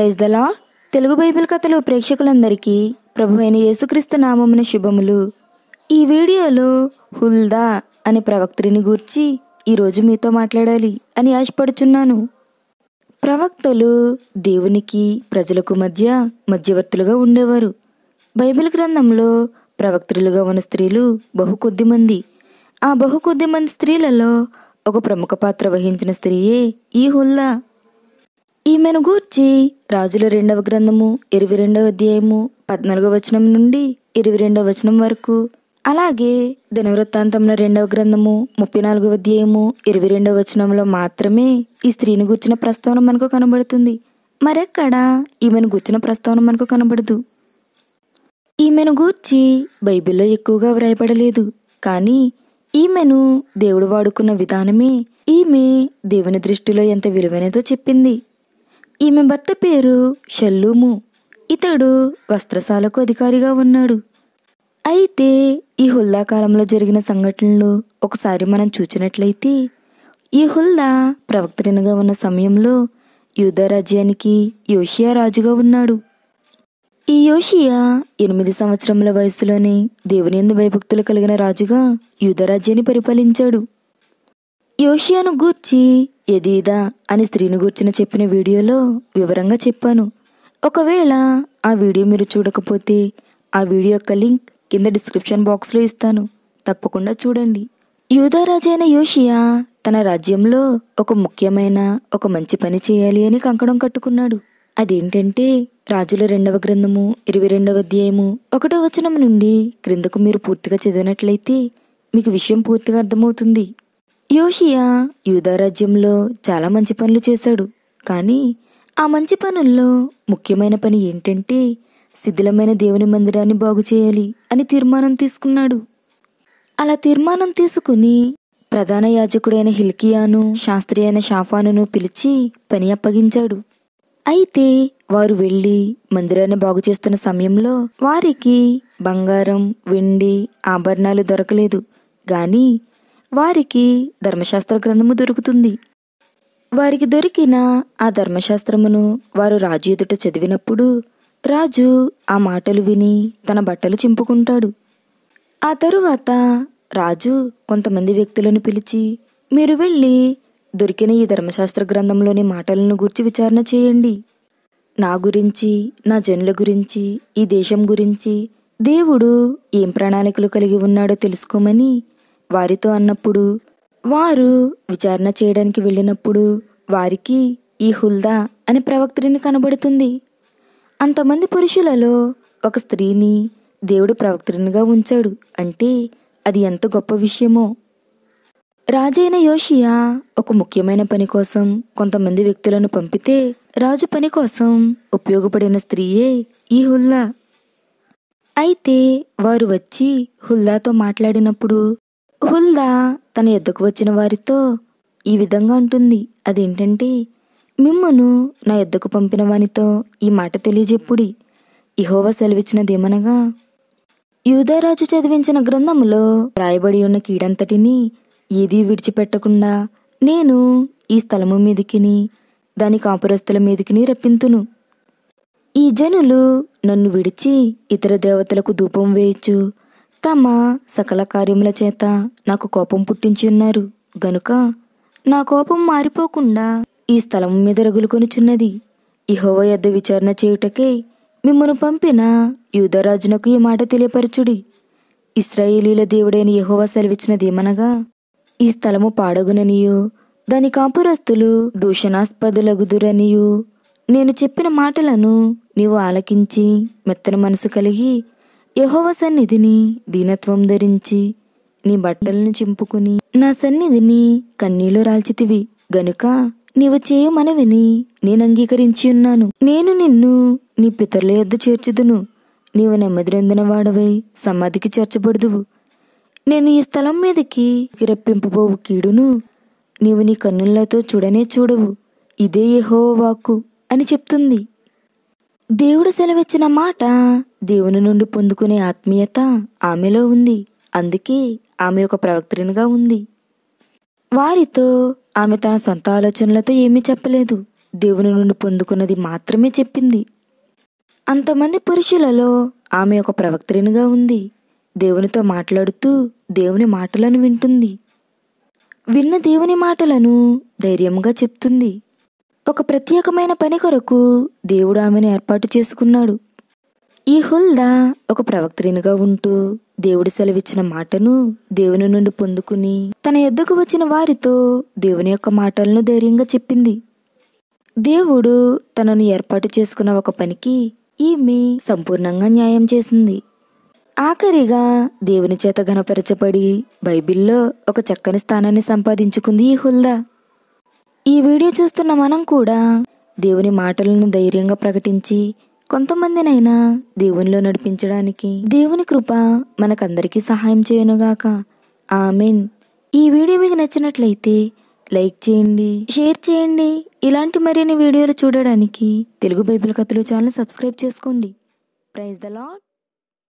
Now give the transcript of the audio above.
praise దలా Telugu Bible కథలు ప్రేక్షకులందరికీ ప్రభు అయిన యేసుక్రీస్తు నామమున శుభములు ఈ వీడియోలో హుల్దా అనే ప్రవక్తని గూర్చి ఈరోజు మీతో మాట్లాడాలి అని ఆశపడుచున్నాను ప్రవక్తలు దేవునికి ప్రజలకు మధ్య మధ్యవర్తులుగా ఉండేవారు బైబిల్ గ్రంథంలో ప్రవక్తలుగా ఉన్న స్త్రీలు బహు కొద్ది మంది ఆ బహు కొద్ది మంది స్త్రీలలో ఒక ప్రముఖ పాత్ర వహించిన స్త్రీయే ఈ హుల్దా ఈమెను గూర్చి రాజుల రెండవ గ్రంథము ఇరవై రెండవ అధ్యాయము పద్నాలుగో వచనం నుండి ఇరవై రెండవ వచనం వరకు అలాగే ధనవృత్తాంతంలో రెండవ గ్రంథము ముప్పై నాలుగవ అధ్యాయము ఇరవై రెండవ వచనంలో మాత్రమే ఈ స్త్రీని గుర్చిన ప్రస్తావన మనకు కనబడుతుంది మరెక్కడ ఈమెను గుర్చిన ప్రస్తావన మనకు కనబడదు ఈమెను గూర్చి బైబిల్లో ఎక్కువగా వ్రాయపడలేదు కానీ ఈమెను దేవుడు వాడుకున్న విధానమే ఈమె దేవుని దృష్టిలో ఎంత విలువైనదో చెప్పింది ఈమె భర్త పేరు షల్లూము ఇతడు వస్త్రశాలకు అధికారిగా ఉన్నాడు అయితే ఈ హుల్దా కాలంలో జరిగిన సంఘటనలు ఒకసారి మనం చూచినట్లయితే ఈ హుల్దా ప్రవక్తనగా ఉన్న సమయంలో యూదా రాజ్యానికి యోషియా రాజుగా ఉన్నాడు ఈ యోషియా ఎనిమిది సంవత్సరముల వయసులోనే దేవునేందు భయభక్తులు కలిగిన రాజుగా రాజ్యాన్ని పరిపాలించాడు యోషియాను గూర్చి ఎదీదా అని స్త్రీని గూర్చిన చెప్పిన వీడియోలో వివరంగా చెప్పాను ఒకవేళ ఆ వీడియో మీరు చూడకపోతే ఆ వీడియో యొక్క లింక్ కింద డిస్క్రిప్షన్ బాక్స్లో ఇస్తాను తప్పకుండా చూడండి యూధారాజైన యోషియా తన రాజ్యంలో ఒక ముఖ్యమైన ఒక మంచి పని చేయాలి అని కంకణం కట్టుకున్నాడు అదేంటంటే రాజుల రెండవ గ్రంథము ఇరవై రెండవ అధ్యాయము ఒకటో వచనం నుండి క్రిందకు మీరు పూర్తిగా చదివినట్లయితే మీకు విషయం పూర్తిగా అర్థమవుతుంది యోషియా యూదారాజ్యంలో చాలా మంచి పనులు చేశాడు కానీ ఆ మంచి పనుల్లో ముఖ్యమైన పని ఏంటంటే శిథిలమైన దేవుని మందిరాన్ని బాగు చేయాలి అని తీర్మానం తీసుకున్నాడు అలా తీర్మానం తీసుకుని ప్రధాన యాజకుడైన హిల్కియాను శాస్త్రి అయిన షాఫానును పిలిచి పని అప్పగించాడు అయితే వారు వెళ్ళి మందిరాన్ని బాగు చేస్తున్న సమయంలో వారికి బంగారం వెండి ఆభరణాలు దొరకలేదు గాని వారికి ధర్మశాస్త్ర గ్రంథము దొరుకుతుంది వారికి దొరికిన ఆ ధర్మశాస్త్రమును వారు రాజు ఎదుట చదివినప్పుడు రాజు ఆ మాటలు విని తన బట్టలు చింపుకుంటాడు ఆ తరువాత రాజు కొంతమంది వ్యక్తులను పిలిచి మీరు వెళ్ళి దొరికిన ఈ ధర్మశాస్త్ర గ్రంథంలోని మాటలను గూర్చి విచారణ చేయండి నా గురించి నా జనుల గురించి ఈ దేశం గురించి దేవుడు ఏం ప్రణాళికలు కలిగి ఉన్నాడో తెలుసుకోమని వారితో అన్నప్పుడు వారు విచారణ చేయడానికి వెళ్ళినప్పుడు వారికి ఈ హుల్దా అనే ప్రవక్తని కనబడుతుంది అంతమంది పురుషులలో ఒక స్త్రీని దేవుడు ప్రవక్తనిగా ఉంచాడు అంటే అది ఎంత గొప్ప విషయమో రాజైన యోషియా ఒక ముఖ్యమైన పని కోసం కొంతమంది వ్యక్తులను పంపితే రాజు పని కోసం ఉపయోగపడిన స్త్రీయే ఈ హుల్లా అయితే వారు వచ్చి హుల్లాతో మాట్లాడినప్పుడు హుల్దా తన ఎద్దకు వచ్చిన వారితో ఈ విధంగా అంటుంది అదేంటంటే మిమ్మను నా ఎద్దకు పంపిన వానితో ఈ మాట తెలియజెప్పుడి ఇహోవ సెలవిచ్చినదేమనగా యూదరాజు చదివించిన గ్రంథములో రాయబడి ఉన్న కీడంతటిని ఏదీ విడిచిపెట్టకుండా నేను ఈ స్థలము మీదికిని దాని కాపురస్తుల మీదికిని రప్పింతును ఈ జనులు నన్ను విడిచి ఇతర దేవతలకు ధూపం వేయచ్చు తమ సకల కార్యముల చేత నాకు కోపం పుట్టించున్నారు గనుక నా కోపం మారిపోకుండా ఈ స్థలం మీద రగులుకొనిచున్నది ఇహోవ యొద్ద విచారణ చేయుటకే మిమ్మను పంపిన యూదరాజునకు ఈ మాట తెలియపరచుడి ఇస్రాయేలీల దేవుడైన యహోవ సెలవిచ్చినదేమనగా ఈ స్థలము పాడగుననియో దాని కాపురస్తులు దూషణాస్పదులగుదురనియు నేను చెప్పిన మాటలను నీవు ఆలకించి మెత్తన మనసు కలిగి యహోవ సన్నిధిని దీనత్వం ధరించి నీ బట్టలను చింపుకుని నా సన్నిధిని కన్నీలో రాల్చితివి గనుక నీవు చేయు మనవిని నేను అంగీకరించి ఉన్నాను నేను నిన్ను నీ పితరుల యొద్ద చేర్చుదును నీవు నెమ్మదిరొందిన వాడవై సమాధికి చేర్చబడుదువు నేను ఈ స్థలం మీదకి రెప్పింపబోవు కీడును నీవు నీ కన్నులతో చూడనే చూడవు ఇదే యహో వాక్కు అని చెప్తుంది దేవుడు సెలవిచ్చిన మాట దేవుని నుండి పొందుకునే ఆత్మీయత ఆమెలో ఉంది అందుకే ఆమె ఒక ప్రవక్తనిగా ఉంది వారితో ఆమె తన సొంత ఆలోచనలతో ఏమీ చెప్పలేదు దేవుని నుండి పొందుకున్నది మాత్రమే చెప్పింది అంతమంది పురుషులలో ఆమె ఒక ప్రవక్తనిగా ఉంది దేవునితో మాట్లాడుతూ దేవుని మాటలను వింటుంది విన్న దేవుని మాటలను ధైర్యంగా చెప్తుంది ఒక ప్రత్యేకమైన పని కొరకు దేవుడు ఆమెను ఏర్పాటు చేసుకున్నాడు ఈ హుల్దా ఒక ప్రవక్త్రినిగా ఉంటూ దేవుడు సెలవిచ్చిన మాటను దేవుని నుండి పొందుకుని తన ఎద్దుకు వచ్చిన వారితో దేవుని యొక్క మాటలను ధైర్యంగా చెప్పింది దేవుడు తనను ఏర్పాటు చేసుకున్న ఒక పనికి ఈమె సంపూర్ణంగా న్యాయం చేసింది ఆఖరిగా దేవుని చేత ఘనపరచబడి బైబిల్లో ఒక చక్కని స్థానాన్ని సంపాదించుకుంది ఈ హుల్దా ఈ వీడియో చూస్తున్న మనం కూడా దేవుని మాటలను ధైర్యంగా ప్రకటించి కొంతమందినైనా దేవునిలో నడిపించడానికి దేవుని కృప మనకందరికీ సహాయం చేయనుగాక ఆ మీన్ ఈ వీడియో మీకు నచ్చినట్లయితే లైక్ చేయండి షేర్ చేయండి ఇలాంటి మరిన్ని వీడియోలు చూడడానికి తెలుగు బైబిల్ కథలు ఛానల్ సబ్స్క్రైబ్ చేసుకోండి ప్రైజ్ ద లాట్